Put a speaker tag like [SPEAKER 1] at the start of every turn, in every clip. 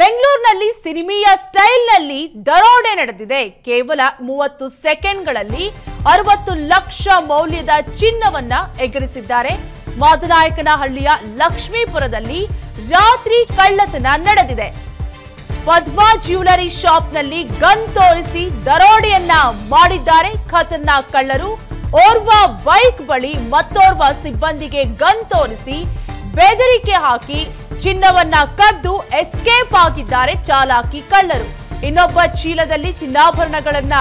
[SPEAKER 1] ಬೆಂಗಳೂರಿನಲ್ಲಿ ಸಿನಿಮೀಯ ಸ್ಟೈಲ್ನಲ್ಲಿ ದರೋಡೆ ನಡೆದಿದೆ ಕೇವಲ ಮೂವತ್ತು ಸೆಕೆಂಡ್ಗಳಲ್ಲಿ ಅರವತ್ತು ಲಕ್ಷ ಮೌಲ್ಯದ ಚಿನ್ನವನ್ನ ಎಗರಿಸಿದ್ದಾರೆ ಮಾದನಾಯಕನಹಳ್ಳಿಯ ಲಕ್ಷ್ಮೀಪುರದಲ್ಲಿ ರಾತ್ರಿ ಕಳ್ಳತನ ನಡೆದಿದೆ ಪದ್ಮಾ ಜ್ಯುವೆಲರಿ ಶಾಪ್ನಲ್ಲಿ ಗನ್ ತೋರಿಸಿ ದರೋಡೆಯನ್ನ ಮಾಡಿದ್ದಾರೆ ಖತನ ಕಳ್ಳರು ಓರ್ವ ಬೈಕ್ ಬಳಿ ಮತ್ತೋರ್ವ ಸಿಬ್ಬಂದಿಗೆ ಗನ್ ತೋರಿಸಿ ಬೆದರಿಕೆ ಹಾಕಿ ಚಿನ್ನವನ್ನ ಕದ್ದು ಎಸ್ಕೇಪ್ ಆಗಿದ್ದಾರೆ ಚಾಲಾಕಿ ಕಳ್ಳರು ಇನ್ನೊಬ್ಬ ಚೀಲದಲ್ಲಿ ಚಿನ್ನಾಭರಣಗಳನ್ನ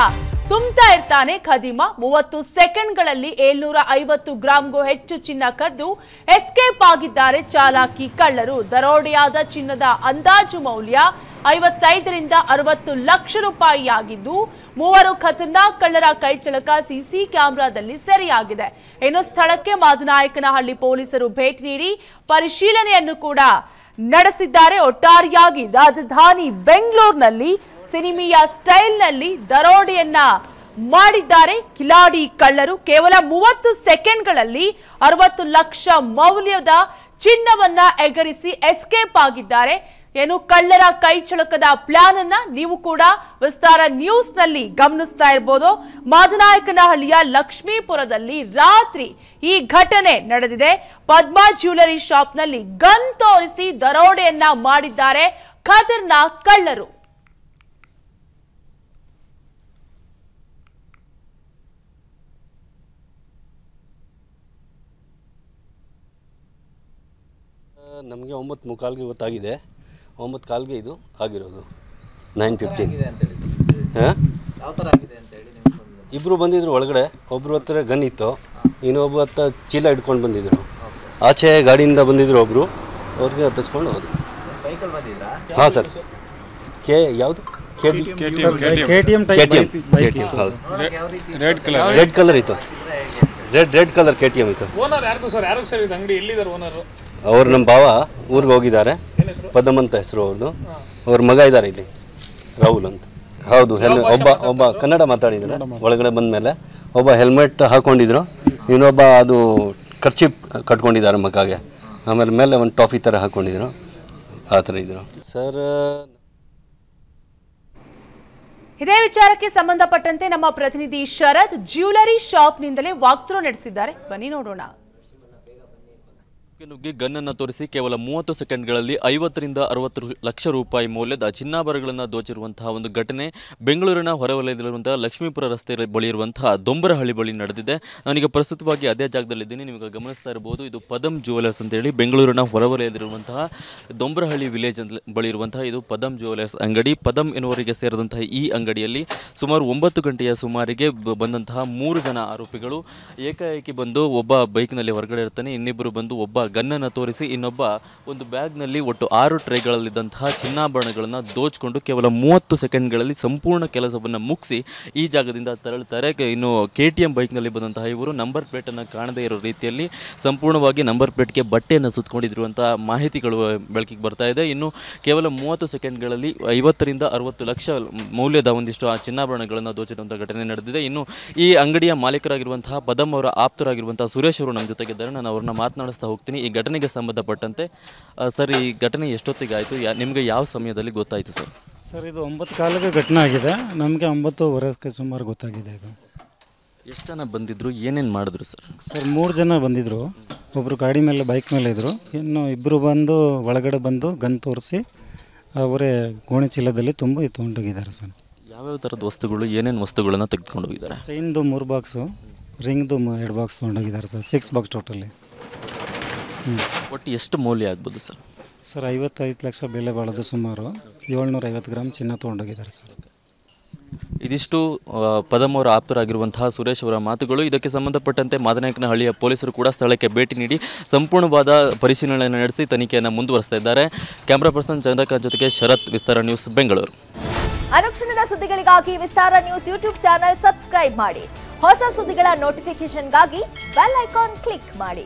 [SPEAKER 1] ತುಂಬ್ತಾ ಇರ್ತಾನೆ ಖದೀಮ ಮೂವತ್ತು ಸೆಕೆಂಡ್ಗಳಲ್ಲಿ ಏಳ್ನೂರ ಐವತ್ತು ಗ್ರಾಮ್ಗೂ ಹೆಚ್ಚು ಚಿನ್ನ ಕದ್ದು ಎಸ್ಕೇಪ್ ಆಗಿದ್ದಾರೆ ಚಾಲಾಕಿ ಕಳ್ಳರು ದರೋಡೆಯಾದ ಚಿನ್ನದ ಅಂದಾಜು ಮೌಲ್ಯ ಐವತ್ತೈದರಿಂದ ಅರವತ್ತು ಲಕ್ಷ ರೂಪಾಯಿಯಾಗಿದ್ದು ಮೂವರು ಖತರ್ನಾಕ್ ಕಳ್ಳರ ಕೈಚಳಕ ಸಿಸಿ ಕ್ಯಾಮೆರಾದಲ್ಲಿ ಸೆರೆಯಾಗಿದೆ ಇನ್ನು ಸ್ಥಳಕ್ಕೆ ಮಾದನಾಯಕನಹಳ್ಳಿ ಪೊಲೀಸರು ಭೇಟಿ ನೀಡಿ ಪರಿಶೀಲನೆಯನ್ನು ಕೂಡ ನಡೆಸಿದ್ದಾರೆ ಒಟ್ಟಾರೆಯಾಗಿ ರಾಜಧಾನಿ ಬೆಂಗಳೂರಿನಲ್ಲಿ ಸಿನಿಮೀಯ ಸ್ಟೈಲ್ನಲ್ಲಿ ದರೋಡೆಯನ್ನ ಮಾಡಿದ್ದಾರೆ ಕಿಲಾಡಿ ಕಳ್ಳರು ಕೇವಲ ಮೂವತ್ತು ಸೆಕೆಂಡ್ಗಳಲ್ಲಿ ಅರವತ್ತು ಲಕ್ಷ ಮೌಲ್ಯದ ಚಿನ್ನವನ್ನ ಎಗರಿಸಿ ಎಸ್ಕೇಪ್ ಆಗಿದ್ದಾರೆ ಏನು ಕಳ್ಳರ ಚಳಕದ ಪ್ಲಾನ್ ಅನ್ನ ನೀವು ಕೂಡ ವಿಸ್ತಾರ ನ್ಯೂಸ್ ನಲ್ಲಿ ಗಮನಿಸ್ತಾ ಇರಬಹುದು ಮಾದನಾಯಕನಹಳ್ಳಿಯ ಲಕ್ಷ್ಮೀಪುರದಲ್ಲಿ ರಾತ್ರಿ ಈ ಘಟನೆ ನಡೆದಿದೆ ಪದ್ಮಾ ಜ್ಯುವೆಲರಿ ಶಾಪ್ ನಲ್ಲಿ ಗನ್ ತೋರಿಸಿ ದರೋಡೆಯನ್ನ ಮಾಡಿದ್ದಾರೆ ಖತರ್ನಾಕ್ ಕಳ್ಳರು
[SPEAKER 2] ನಮಗೆ ಒಂಬತ್ತು ಮುಕ್ಕಾಲ್ಗೆ ಗೊತ್ತಾಗಿದೆ ಒಂಬತ್ತು ಕಾಲ್ಗೆ ಇದು ಆಗಿರೋದು ನೈನ್ ಫಿಫ್ಟೀನ್ ಹಾಂ ಇಬ್ಬರು ಬಂದಿದ್ರು ಒಳಗಡೆ ಒಬ್ಬರು ಹತ್ರ ಗನ್ ಇತ್ತು ಇನ್ನೊಬ್ಬ ಹತ್ರ ಚೀಲ ಇಟ್ಕೊಂಡು ಬಂದಿದ್ರು ಆಚೆ ಗಾಡಿಯಿಂದ ಬಂದಿದ್ರು ಒಬ್ಬರು ಅವ್ರಿಗೆ ಹತ್ತಿಸ್ಕೊಂಡು ಹೋದ್ರು ಹಾಂ ಸರ್ ಕೆ ಯಾವುದು ರೆಡ್ ಕಲರ್ ರೆಡ್ ಕಲರ್ ಇತ್ತು red red colour K T M ಇತ್ತು ಅವ್ರು ನಮ್ಮ ಭಾವ ಊರಿಗೆ ಹೋಗಿದ್ದಾರೆ ಪದಮ್ ಅಂತ ಹೆಸರು ಅವ್ರದ್ದು ಅವ್ರ ಮಗ ಇದ್ದಾರೆ ಇಲ್ಲಿ ರಾಹುಲ್ ಅಂತ ಹೌದು ಒಬ್ಬ ಒಬ್ಬ ಕನ್ನಡ ಮಾತಾಡಿದ್ರು ಒಳಗಡೆ ಬಂದ ಮೇಲೆ ಒಬ್ಬ ಹೆಲ್ಮೆಟ್ ಹಾಕೊಂಡಿದ್ರು ಇನ್ನೊಬ್ಬ ಅದು ಖರ್ಚಿ ಕಟ್ಕೊಂಡಿದ್ದಾರೆ ಮಗಗೆ ಆಮೇಲೆ ಮೇಲೆ ಒಂದು ಟಾಫಿ ಥರ ಹಾಕೊಂಡಿದ್ರು ಆ ಥರ ಇದ್ರು ಸರ್
[SPEAKER 1] ಇದೇ ವಿಚಾರಕ್ಕೆ ಸಂಬಂಧಪಟ್ಟಂತೆ ನಮ್ಮ ಪ್ರತಿನಿಧಿ ಶರತ್ ಜ್ಯುವೆಲರಿ ಶಾಪ್ನಿಂದಲೇ ಥ್ರೂ ನಡೆಸಿದ್ದಾರೆ ಬನ್ನಿ ನೋಡೋಣ
[SPEAKER 3] ನುಗ್ಗಿ ಗನ್ನನ್ನು ತೋರಿಸಿ ಕೇವಲ ಮೂವತ್ತು ಸೆಕೆಂಡ್ಗಳಲ್ಲಿ ಐವತ್ತರಿಂದ ಅರವತ್ತು ಲಕ್ಷ ರೂಪಾಯಿ ಮೌಲ್ಯದ ಚಿನ್ನಾಭರಣಗಳನ್ನು ದೋಚಿರುವಂತಹ ಒಂದು ಘಟನೆ ಬೆಂಗಳೂರಿನ ಹೊರವಲಯದಲ್ಲಿರುವಂತಹ ಲಕ್ಷ್ಮೀಪುರ ರಸ್ತೆಯಲ್ಲಿ ಬಳಿ ಇರುವಂತಹ ದೊಂಬರಹಳ್ಳಿ ಬಳಿ ನಡೆದಿದೆ ನಾನೀಗ ಪ್ರಸ್ತುತವಾಗಿ ಅದೇ ಜಾಗದಲ್ಲಿದ್ದೀನಿ ನಿಮಗೆ ಗಮನಿಸ್ತಾ ಇರಬಹುದು ಇದು ಪದಮ್ ಜುವೆಲರ್ಸ್ ಅಂತ ಹೇಳಿ ಬೆಂಗಳೂರಿನ ಹೊರವಲಯದಲ್ಲಿರುವಂತಹ ದೊಂಬರಹಳ್ಳಿ ವಿಲೇಜ್ ಬಳಿ ಇರುವಂತಹ ಇದು ಪದಮ್ ಜುವೆಲರ್ಸ್ ಅಂಗಡಿ ಪದಮ್ ಎನ್ನುವರಿಗೆ ಸೇರಿದಂತಹ ಈ ಅಂಗಡಿಯಲ್ಲಿ ಸುಮಾರು ಒಂಬತ್ತು ಗಂಟೆಯ ಸುಮಾರಿಗೆ ಬಂದಂತಹ ಮೂರು ಜನ ಆರೋಪಿಗಳು ಏಕಾಏಕಿ ಬಂದು ಒಬ್ಬ ಬೈಕ್ನಲ್ಲಿ ಹೊರಗಡೆ ಇರ್ತಾನೆ ಇನ್ನಿಬ್ಬರು ಬಂದು ಒಬ್ಬ ಗನ್ನನ್ನು ತೋರಿಸಿ ಇನ್ನೊಬ್ಬ ಒಂದು ಬ್ಯಾಗ್ನಲ್ಲಿ ಒಟ್ಟು ಆರು ಟ್ರೇಗಳಲ್ಲಿದ್ದಂತಹ ಚಿನ್ನಾಭರಣಗಳನ್ನು ದೋಚಿಕೊಂಡು ಕೇವಲ ಮೂವತ್ತು ಸೆಕೆಂಡ್ಗಳಲ್ಲಿ ಸಂಪೂರ್ಣ ಕೆಲಸವನ್ನು ಮುಗಿಸಿ ಈ ಜಾಗದಿಂದ ತೆರಳುತ್ತಾರೆ ಇನ್ನು ಕೆ ಟಿ ಎಮ್ ಬೈಕ್ನಲ್ಲಿ ಬಂದಂತಹ ಇವರು ನಂಬರ್ ಪ್ಲೇಟನ್ನು ಕಾಣದೇ ಇರೋ ರೀತಿಯಲ್ಲಿ ಸಂಪೂರ್ಣವಾಗಿ ನಂಬರ್ ಪ್ಲೇಟ್ಗೆ ಬಟ್ಟೆಯನ್ನು ಸುತ್ತಕೊಂಡಿದ್ದಿರುವಂತಹ ಮಾಹಿತಿಗಳು ಬೆಳಕಿಗೆ ಬರ್ತಾ ಇದೆ ಇನ್ನು ಕೇವಲ ಮೂವತ್ತು ಸೆಕೆಂಡ್ಗಳಲ್ಲಿ ಐವತ್ತರಿಂದ ಅರವತ್ತು ಲಕ್ಷ ಮೌಲ್ಯದ ಒಂದಿಷ್ಟು ಆ ಚಿನ್ನಾಭರಣಗಳನ್ನು ದೋಚಿರುವಂಥ ಘಟನೆ ನಡೆದಿದೆ ಇನ್ನು ಈ ಅಂಗಡಿಯ ಮಾಲೀಕರಾಗಿರುವಂತಹ ಪದಮ್ ಅವರ ಆಪ್ತರಾಗಿರುವಂತಹ ಸುರೇಶ್ ಅವರು ನಮ್ಮ ಜೊತೆಗಿದ್ದಾರೆ ನಾನು ಅವ್ರನ್ನ ಮಾತನಾಡಿಸ್ತಾ ಹೋಗ್ತೀನಿ ಈ ಘಟನೆಗೆ ಸಂಬಂಧಪಟ್ಟಂತೆ ಸರ್ ಈ ಘಟನೆ ಎಷ್ಟೊತ್ತಿಗೆ ಆಯಿತು ನಿಮಗೆ ಯಾವ ಸಮಯದಲ್ಲಿ ಗೊತ್ತಾಯಿತು ಸರ್
[SPEAKER 4] ಸರ್ ಇದು ಒಂಬತ್ತು ಕಾಲಕ್ಕೆ ಘಟನೆ ಆಗಿದೆ ನಮಗೆ ಒಂಬತ್ತುವರೆಗೆ ಸುಮಾರು ಗೊತ್ತಾಗಿದೆ ಇದು
[SPEAKER 3] ಎಷ್ಟು ಜನ ಬಂದಿದ್ರು ಏನೇನು ಮಾಡಿದ್ರು ಸರ್
[SPEAKER 4] ಸರ್ ಮೂರು ಜನ ಬಂದಿದ್ದರು ಒಬ್ಬರು ಗಾಡಿ ಮೇಲೆ ಬೈಕ್ ಮೇಲೆ ಇದ್ದರು ಇನ್ನು ಇಬ್ಬರು ಬಂದು ಒಳಗಡೆ ಬಂದು ಗನ್ ತೋರಿಸಿ ಅವರೇ ಗೋಣಿ ಚೀಲದಲ್ಲಿ ತುಂಬ ತೊಗೊಂಡೋಗಿದ್ದಾರೆ ಸರ್
[SPEAKER 3] ಯಾವ್ಯಾವ ಥರದ ವಸ್ತುಗಳು ಏನೇನು ವಸ್ತುಗಳನ್ನು ತೆಗೆದುಕೊಂಡೋಗಿದ್ದಾರೆ
[SPEAKER 4] ಚೈನ್ದು ಮೂರು ಬಾಕ್ಸು ರಿಂಗ್ದು ಎರಡು ಬಾಕ್ಸ್ ತೊಗೊಂಡೋಗಿದ್ದಾರೆ ಸರ್ ಸಿಕ್ಸ್ ಬಾಕ್ಸ್ ಟೋಟಲಿ
[SPEAKER 3] ಒಟ್ಟು ಎಷ್ಟು ಮೌಲ್ಯ ಆಗ್ಬೋದು ಸರ್
[SPEAKER 4] ಸರ್ ಐವತ್ತೈದು ಲಕ್ಷ ಬೆಲೆ ಬಾಳೋದು ಸುಮಾರು ಐವತ್ತು ಗ್ರಾಮ್ ಚಿನ್ನ ತೊಗೊಂಡೋಗಿದ್ದಾರೆ ಸರ್
[SPEAKER 3] ಇದಿಷ್ಟು ಪದಮವರ ಆಪ್ತರಾಗಿರುವಂತಹ ಸುರೇಶ್ ಅವರ ಮಾತುಗಳು ಇದಕ್ಕೆ ಸಂಬಂಧಪಟ್ಟಂತೆ ಮಾದನಾಯಕನಹಳ್ಳಿಯ ಪೊಲೀಸರು ಕೂಡ ಸ್ಥಳಕ್ಕೆ ಭೇಟಿ ನೀಡಿ ಸಂಪೂರ್ಣವಾದ ಪರಿಶೀಲನೆ ನಡೆಸಿ ತನಿಖೆಯನ್ನು ಮುಂದುವರಿಸ್ತಾ ಇದ್ದಾರೆ ಕ್ಯಾಮ್ರಾ ಪರ್ಸನ್ ಚಂದ್ರಕಾಂತ್ ಜೊತೆಗೆ ಶರತ್ ವಿಸ್ತಾರ ನ್ಯೂಸ್ ಬೆಂಗಳೂರು
[SPEAKER 1] ಅನುಕ್ಷಣದ ಸುದ್ದಿಗಳಿಗಾಗಿ Vistara news YouTube channel subscribe ಮಾಡಿ ಹೊಸ ಸುದ್ದಿಗಳ ನೋಟಿಫಿಕೇಶನ್ಗಾಗಿ ಬೆಲ್ ಐಕಾನ್ ಕ್ಲಿಕ್ ಮಾಡಿ